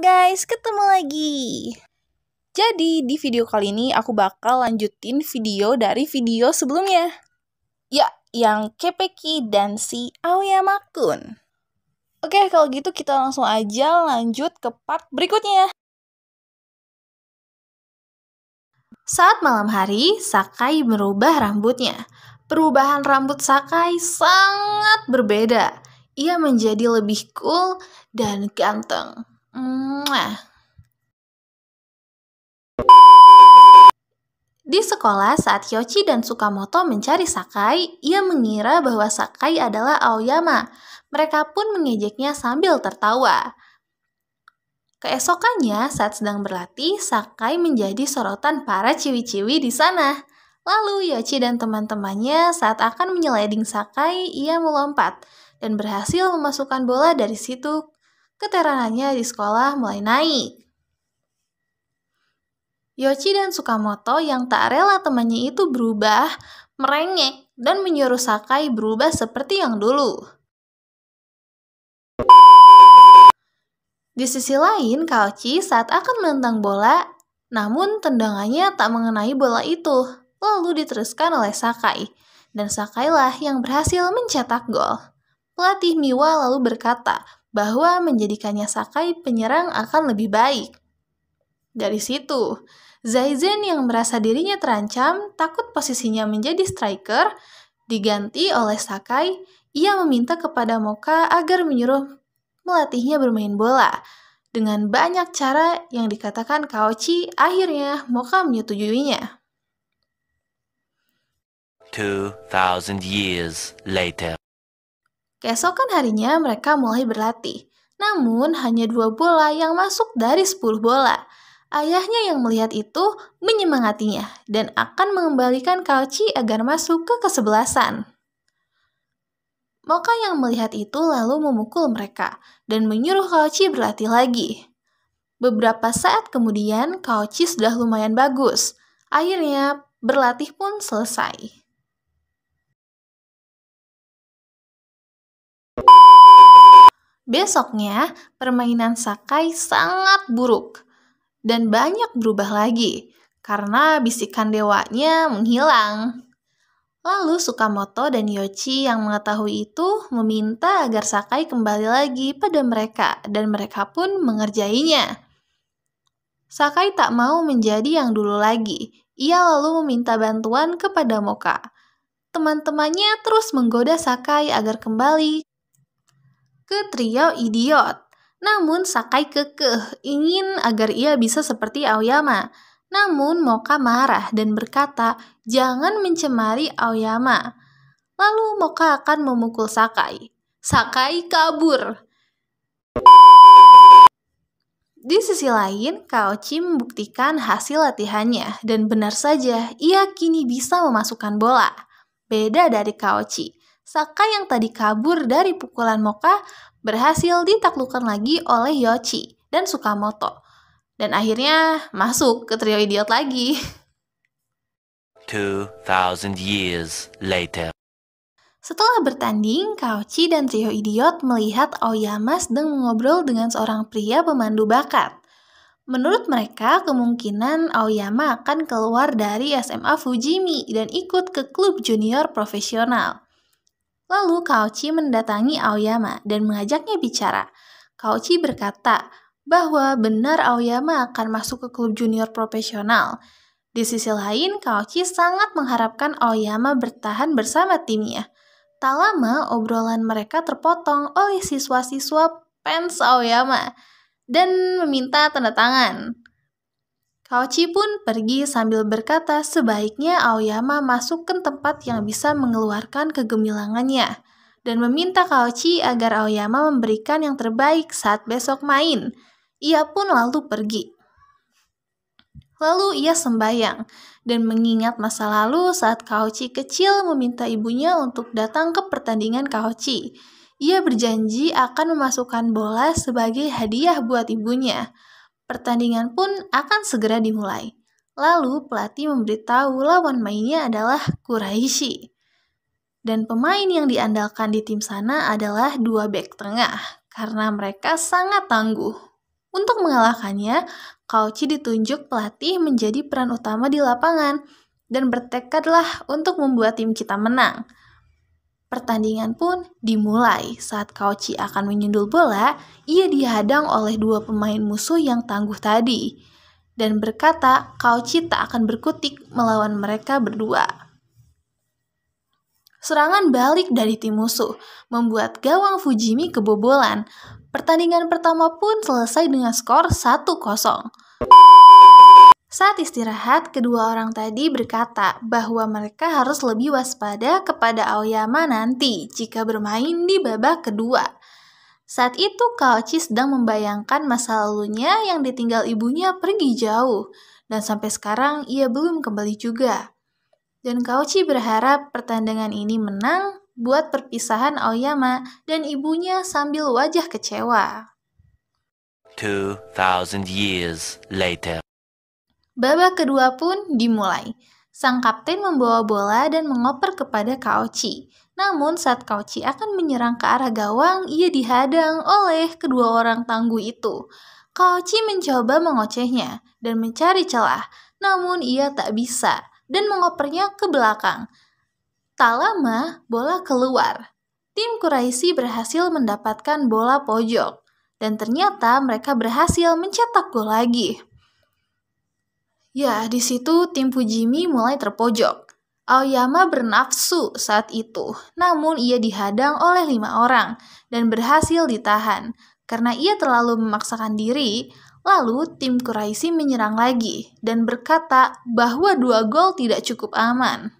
guys, ketemu lagi. Jadi, di video kali ini aku bakal lanjutin video dari video sebelumnya. Ya, yang Kepeki dan si Aoyama-kun. Oke, kalau gitu kita langsung aja lanjut ke part berikutnya. Saat malam hari, Sakai merubah rambutnya. Perubahan rambut Sakai sangat berbeda. Ia menjadi lebih cool dan ganteng. Mwah. Di sekolah, saat Hyochi dan Sukamoto mencari Sakai, ia mengira bahwa Sakai adalah Aoyama. Mereka pun mengejeknya sambil tertawa. Keesokannya, saat sedang berlatih, Sakai menjadi sorotan para ciwi-ciwi di sana. Lalu, Yochi dan teman-temannya saat akan menyeleding Sakai, ia melompat dan berhasil memasukkan bola dari situ keterangannya di sekolah mulai naik. Yochi dan Sukamoto yang tak rela temannya itu berubah, merengek, dan menyuruh Sakai berubah seperti yang dulu. Di sisi lain, Kaochi saat akan menentang bola, namun tendangannya tak mengenai bola itu, lalu diteruskan oleh Sakai. Dan Sakailah yang berhasil mencetak gol. Pelatih Miwa lalu berkata bahwa menjadikannya Sakai penyerang akan lebih baik. Dari situ, Zaizen yang merasa dirinya terancam takut posisinya menjadi striker diganti oleh Sakai. Ia meminta kepada Moka agar menyuruh melatihnya bermain bola. Dengan banyak cara yang dikatakan Kaochi, akhirnya Moka menyetujuinya. 2000 years later Keesokan harinya mereka mulai berlatih. Namun hanya dua bola yang masuk dari sepuluh bola. Ayahnya yang melihat itu menyemangatinya dan akan mengembalikan Kalci agar masuk ke kesebelasan. Moka yang melihat itu lalu memukul mereka dan menyuruh Kauchi berlatih lagi. Beberapa saat kemudian, Kauchi sudah lumayan bagus. Akhirnya, berlatih pun selesai. Besoknya, permainan Sakai sangat buruk dan banyak berubah lagi karena bisikan dewanya menghilang. Lalu Sukamoto dan Yochi yang mengetahui itu meminta agar Sakai kembali lagi pada mereka dan mereka pun mengerjainya. Sakai tak mau menjadi yang dulu lagi. Ia lalu meminta bantuan kepada Moka. Teman-temannya terus menggoda Sakai agar kembali ke trio idiot. Namun Sakai kekeh, ingin agar ia bisa seperti Aoyama. Namun Moka marah dan berkata, jangan mencemari Aoyama. Lalu Moka akan memukul Sakai. Sakai kabur. Di sisi lain, Kaochi membuktikan hasil latihannya dan benar saja ia kini bisa memasukkan bola. Beda dari Kaochi, Saka yang tadi kabur dari pukulan Moka berhasil ditaklukkan lagi oleh Yochi dan Sukamoto. Dan akhirnya masuk ke trio idiot lagi. 2000 years later. Setelah bertanding, Kaochi dan trio idiot melihat Aoyama sedang mengobrol dengan seorang pria pemandu bakat. Menurut mereka, kemungkinan Aoyama akan keluar dari SMA Fujimi dan ikut ke klub junior profesional. Lalu Kaochi mendatangi Aoyama dan mengajaknya bicara. Kaochi berkata bahwa benar Aoyama akan masuk ke klub junior profesional. Di sisi lain, Kaochi sangat mengharapkan Aoyama bertahan bersama timnya. Tak lama, obrolan mereka terpotong oleh siswa-siswa fans Aoyama dan meminta tanda tangan. Kaochi pun pergi sambil berkata sebaiknya Aoyama masuk ke tempat yang bisa mengeluarkan kegemilangannya dan meminta Kaochi agar Aoyama memberikan yang terbaik saat besok main. Ia pun lalu pergi. Lalu ia sembayang dan mengingat masa lalu saat Kaochi kecil meminta ibunya untuk datang ke pertandingan Kaochi. Ia berjanji akan memasukkan bola sebagai hadiah buat ibunya. Pertandingan pun akan segera dimulai. Lalu pelatih memberitahu lawan mainnya adalah Kuraishi. Dan pemain yang diandalkan di tim sana adalah dua bek tengah karena mereka sangat tangguh. Untuk mengalahkannya, Kauchi ditunjuk pelatih menjadi peran utama di lapangan dan bertekadlah untuk membuat tim kita menang. Pertandingan pun dimulai saat Kauci akan menyundul bola, ia dihadang oleh dua pemain musuh yang tangguh tadi. Dan berkata, Kauci tak akan berkutik melawan mereka berdua. Serangan balik dari tim musuh membuat gawang Fujimi kebobolan. Pertandingan pertama pun selesai dengan skor 1-0. Saat istirahat, kedua orang tadi berkata bahwa mereka harus lebih waspada kepada Aoyama nanti jika bermain di babak kedua. Saat itu Kaochi sedang membayangkan masa lalunya yang ditinggal ibunya pergi jauh, dan sampai sekarang ia belum kembali juga. Dan Kaochi berharap pertandingan ini menang buat perpisahan Aoyama dan ibunya sambil wajah kecewa. 2000 years later Babak kedua pun dimulai. Sang kapten membawa bola dan mengoper kepada Kaochi. Namun saat Kaochi akan menyerang ke arah gawang, ia dihadang oleh kedua orang tangguh itu. Kaochi mencoba mengocehnya dan mencari celah, namun ia tak bisa dan mengopernya ke belakang. Tak lama, bola keluar. Tim Kuraisi berhasil mendapatkan bola pojok, dan ternyata mereka berhasil mencetak gol lagi. Ya, di situ tim Fujimi mulai terpojok. Aoyama bernafsu saat itu, namun ia dihadang oleh lima orang dan berhasil ditahan. Karena ia terlalu memaksakan diri, Lalu tim Kuraisi menyerang lagi dan berkata bahwa dua gol tidak cukup aman.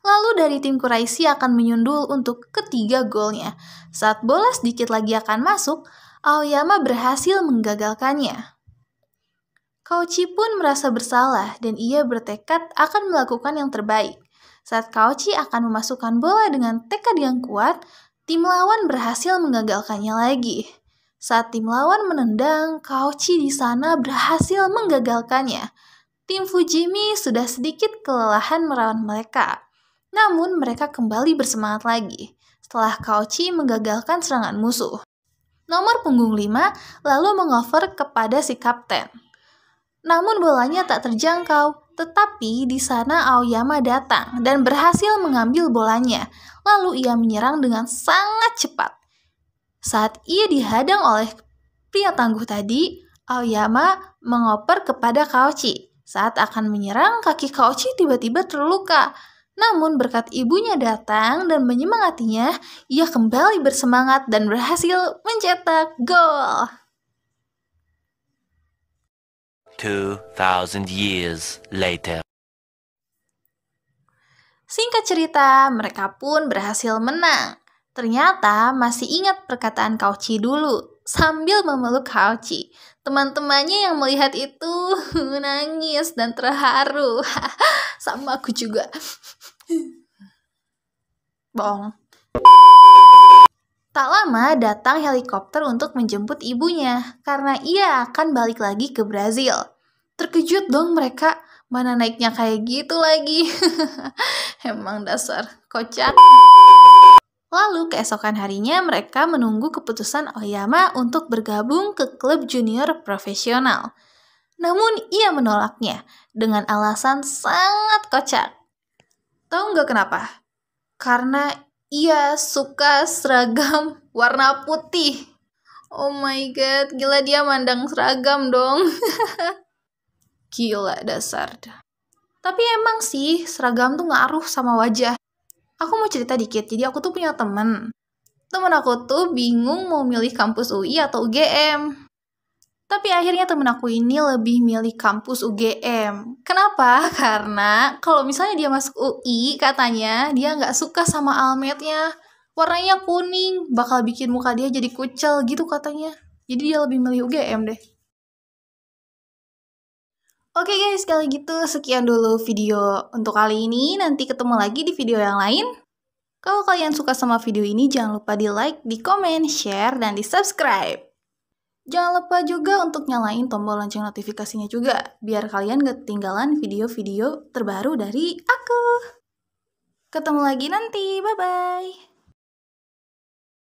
Lalu dari tim Kuraisi akan menyundul untuk ketiga golnya. Saat bola sedikit lagi akan masuk, Aoyama berhasil menggagalkannya. Kauchi pun merasa bersalah dan ia bertekad akan melakukan yang terbaik. Saat Kauchi akan memasukkan bola dengan tekad yang kuat, tim lawan berhasil menggagalkannya lagi. Saat tim lawan menendang, Kauchi di sana berhasil menggagalkannya. Tim Fujimi sudah sedikit kelelahan melawan mereka. Namun mereka kembali bersemangat lagi setelah Kauchi menggagalkan serangan musuh. Nomor punggung 5 lalu mengover kepada si kapten. Namun bolanya tak terjangkau, tetapi di sana Aoyama datang dan berhasil mengambil bolanya. Lalu ia menyerang dengan sangat cepat. Saat ia dihadang oleh pria tangguh tadi, Aoyama mengoper kepada Kaochi. Saat akan menyerang, kaki Kaochi tiba-tiba terluka. Namun berkat ibunya datang dan menyemangatinya, ia kembali bersemangat dan berhasil mencetak gol. 2,000 years later. Singkat cerita, mereka pun berhasil menang. Ternyata masih ingat perkataan Kauci dulu, sambil memeluk Kauci. Teman-temannya yang melihat itu menangis dan terharu. Sama aku juga. Bong. Tak lama datang helikopter untuk menjemput ibunya karena ia akan balik lagi ke Brazil. Terkejut dong mereka, mana naiknya kayak gitu lagi. Emang dasar kocak. Lalu keesokan harinya mereka menunggu keputusan Oyama untuk bergabung ke klub junior profesional. Namun ia menolaknya dengan alasan sangat kocak. Tahu nggak kenapa? Karena Iya suka seragam warna putih. Oh my god, gila dia mandang seragam dong. gila dasar. Tapi emang sih seragam tuh ngaruh sama wajah. Aku mau cerita dikit, jadi aku tuh punya temen. Temen aku tuh bingung mau milih kampus UI atau UGM. Tapi akhirnya temen aku ini lebih milih kampus UGM. Kenapa? Karena kalau misalnya dia masuk UI, katanya dia nggak suka sama almetnya. Warnanya kuning, bakal bikin muka dia jadi kucel gitu katanya. Jadi dia lebih milih UGM deh. Oke okay guys, kali gitu sekian dulu video untuk kali ini. Nanti ketemu lagi di video yang lain. Kalau kalian suka sama video ini, jangan lupa di like, di komen, share, dan di subscribe. Jangan lupa juga untuk nyalain tombol lonceng notifikasinya juga, biar kalian gak ketinggalan video-video terbaru dari aku. Ketemu lagi nanti, bye-bye!